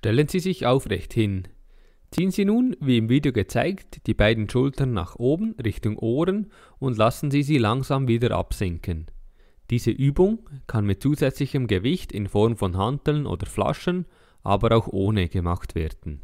Stellen Sie sich aufrecht hin. Ziehen Sie nun, wie im Video gezeigt, die beiden Schultern nach oben Richtung Ohren und lassen Sie sie langsam wieder absinken. Diese Übung kann mit zusätzlichem Gewicht in Form von Hanteln oder Flaschen, aber auch ohne gemacht werden.